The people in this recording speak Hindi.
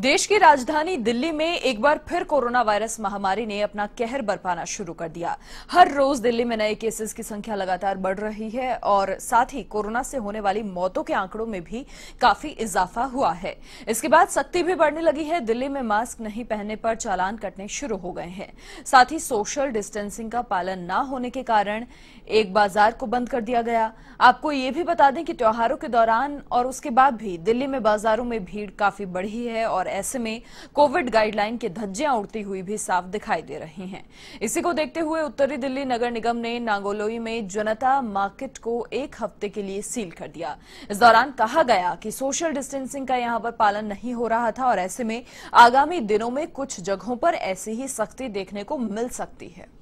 देश की राजधानी दिल्ली में एक बार फिर कोरोना वायरस महामारी ने अपना कहर बरपाना शुरू कर दिया हर रोज दिल्ली में नए केसेस की संख्या लगातार बढ़ रही है और साथ ही कोरोना से होने वाली मौतों के आंकड़ों में भी काफी इजाफा हुआ है इसके बाद सख्ती भी बढ़ने लगी है दिल्ली में मास्क नहीं पहनने पर चालान कटने शुरू हो गए हैं साथ ही सोशल डिस्टेंसिंग का पालन न होने के कारण एक बाजार को बंद कर दिया गया आपको ये भी बता दें कि त्योहारों के दौरान और उसके बाद भी दिल्ली में बाजारों में भीड़ काफी बढ़ी है और ऐसे में कोविड गाइडलाइन की धज्जियां उड़ती हुई भी साफ दिखाई दे रही हैं इसी को देखते हुए उत्तरी दिल्ली नगर निगम ने नागोलोई में जनता मार्केट को एक हफ्ते के लिए सील कर दिया इस दौरान कहा गया कि सोशल डिस्टेंसिंग का यहां पर पालन नहीं हो रहा था और ऐसे में आगामी दिनों में कुछ जगहों पर ऐसी ही सख्ती देखने को मिल सकती है